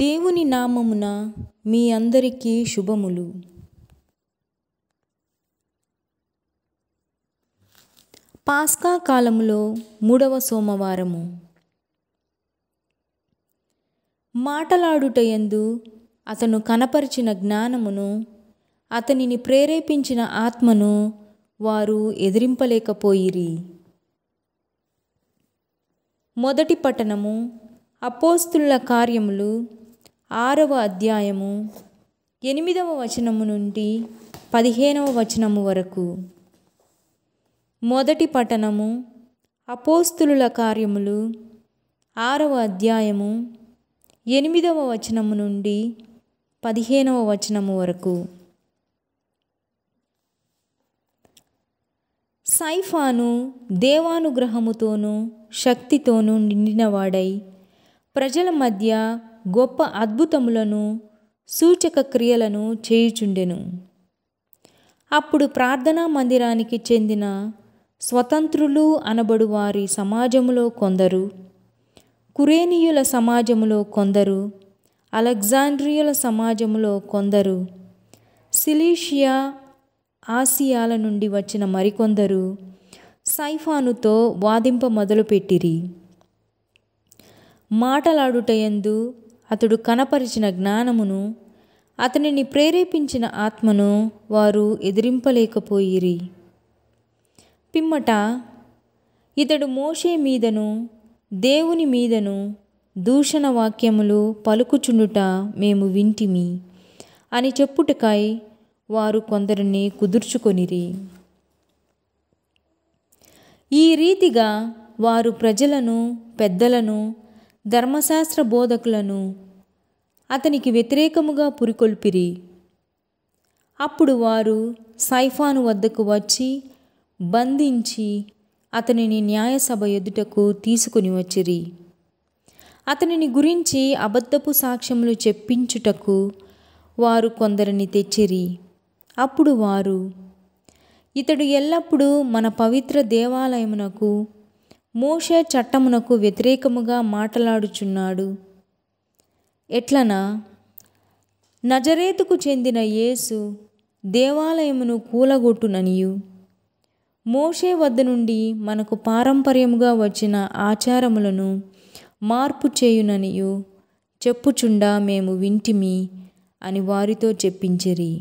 దేవుని నామమున మీ అందరికీ శుభములు పాస్కా కాలములో మూడవ సోమవారము మాటలాడుటయందు అతను కనపరిచిన జ్ఞానమును అతనిని ప్రేరేపించిన ఆత్మను వారు ఎదిరింపలేకపోయిరి మొదటి పట్టణము అపోస్తుల కార్యములు ఆరవ అధ్యాయము ఎనిమిదవ వచనము నుండి పదిహేనవ వచనము వరకు మొదటి పఠనము అపోస్తుల కార్యములు ఆరవ అధ్యాయము ఎనిమిదవ వచనము నుండి పదిహేనవ వచనము వరకు సైఫాను దేవానుగ్రహముతోనూ శక్తితోనూ నిండినవాడై ప్రజల మధ్య గొప్ప అద్భుతములను సూచక క్రియలను చేయుచుండెను అప్పుడు ప్రార్థనా మందిరానికి చెందిన స్వతంత్రులు అనబడు వారి సమాజములో కొందరు కురేనియుల సమాజములో కొందరు అలెగ్జాండ్రియుల సమాజములో కొందరు సిలీషియా ఆసియాల నుండి వచ్చిన మరికొందరు సైఫానుతో వాదింప మొదలుపెట్టిరి మాటలాడుటయందు అతడు కనపరిచిన జ్ఞానమును అతనిని ప్రేరేపించిన ఆత్మను వారు ఎదిరింపలేకపోయిరి పిమ్మట ఇతడు మోషే మీదను దేవుని మీదను దూషణ వాక్యములు పలుకుచుండుట మేము వింటిమి అని చెప్పుటకై వారు కొందరిని కుదుర్చుకొనిరి ఈ రీతిగా వారు ప్రజలను పెద్దలను ధర్మశాస్త్ర బోధకులను అతనికి వ్యతిరేకముగా పురికొల్పిరి అప్పుడు వారు సైఫాను వద్దకు వచ్చి బంధించి అతనిని న్యాయసభ ఎదుటకు తీసుకుని వచ్చిరి అతనిని గురించి అబద్ధపు సాక్ష్యములు చెప్పించుటకు వారు కొందరిని తెచ్చిరి అప్పుడు వారు ఇతడు ఎల్లప్పుడూ మన పవిత్ర దేవాలయమునకు మోషే చట్టమునకు వ్యతిరేకముగా మాట్లాడుచున్నాడు ఎట్లనా నజరేతుకు చెందిన యేసు దేవాలయమును కూలగొట్టుననియు మోషే వద్ద నుండి మనకు పారంపర్యముగా వచ్చిన ఆచారములను మార్పు చేయుననియు చెప్పుచుండా మేము వింటిమి అని వారితో చెప్పించిరి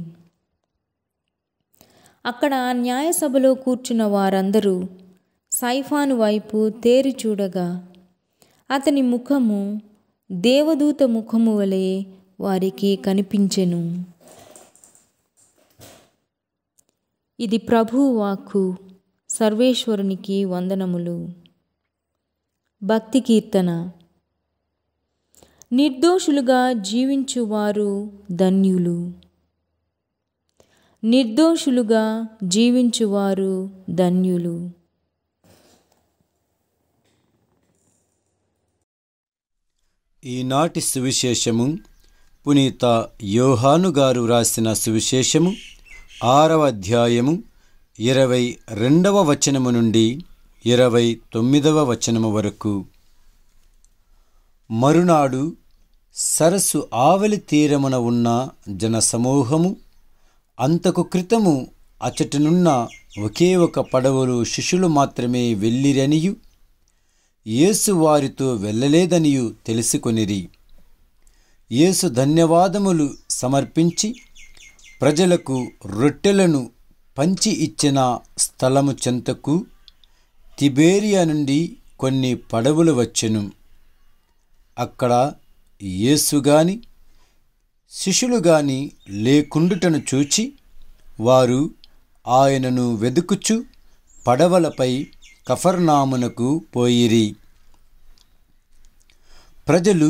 అక్కడ న్యాయసభలో కూర్చున్న వారందరూ సైఫాను వైపు తేరి చూడగా అతని ముఖము దేవదూత ముఖము వలె వారికి కనిపించెను ఇది ప్రభు వాక్కు సర్వేశ్వరునికి వందనములు భక్తి కీర్తన నిర్దోషులుగా జీవించువారు ధన్యులు నిర్దోషులుగా జీవించువారు ధన్యులు ఈనాటి సువిశేషము పునీత యోహాను గారు రాసిన సువిశేషము ఆరవ అధ్యాయము ఇరవై రెండవ వచనము నుండి ఇరవై తొమ్మిదవ వచనము వరకు మరునాడు సరస్సు ఆవలి తీరమున ఉన్న జనసమూహము అంతకు క్రితము అచటనున్న ఒకే ఒక పడవలు శిష్యులు మాత్రమే వెళ్ళిరనియు యేసు వారితో వెళ్ళలేదనియు తెలుసుకొనిరి యేసు ధన్యవాదములు సమర్పించి ప్రజలకు రొట్టెలను పంచి ఇచ్చిన స్థలము చెంతకు తిబేరియా నుండి కొన్ని పడవలు వచ్చెను అక్కడ యేసు శిష్యులుగాని శిష్యులు లేకుండుటను చూచి వారు ఆయనను వెదుకుచు పడవలపై కఫర్నామునకు పోయిరి ప్రజలు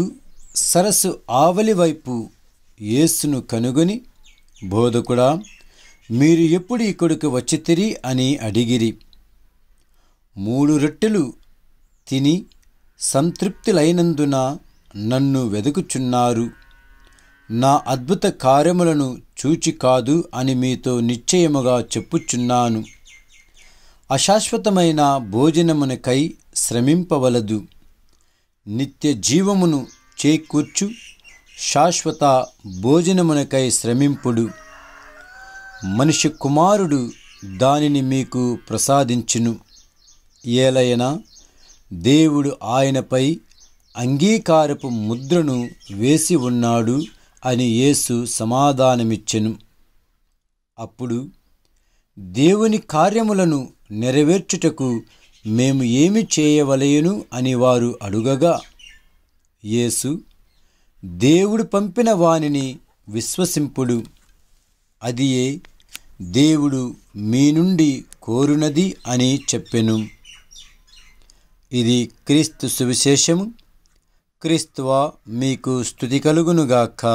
సరస్సు ఆవలి వైపు యేసును కనుగొని బోధకుడా మీరు ఎప్పుడు ఇక్కడికి తిరి అని అడిగిరి మూడు రొట్టెలు తిని సంతృప్తులైనందున నన్ను వెదుకుచున్నారు నా అద్భుత కార్యములను చూచి కాదు అని మీతో నిశ్చయముగా చెప్పుచున్నాను అశాశ్వతమైన భోజనమునకై శ్రమింపవలదు నిత్య జీవమును చేకూర్చు శాశ్వత భోజనమునకై శ్రమింపుడు మనిషి కుమారుడు దానిని మీకు ప్రసాదించును ఏలయనా దేవుడు ఆయనపై అంగీకారపు ముద్రను వేసి ఉన్నాడు అని యేసు సమాధానమిచ్చెను అప్పుడు దేవుని కార్యములను నెరవేర్చుటకు మేము ఏమి చేయవలేను అని వారు అడుగగా యేసు దేవుడు పంపిన వానిని విశ్వసింపుడు అదియే దేవుడు మీ నుండి కోరునది అని చెప్పెను ఇది క్రీస్తు సువిశేషము క్రీస్తువా మీకు స్థుతి కలుగునుగాక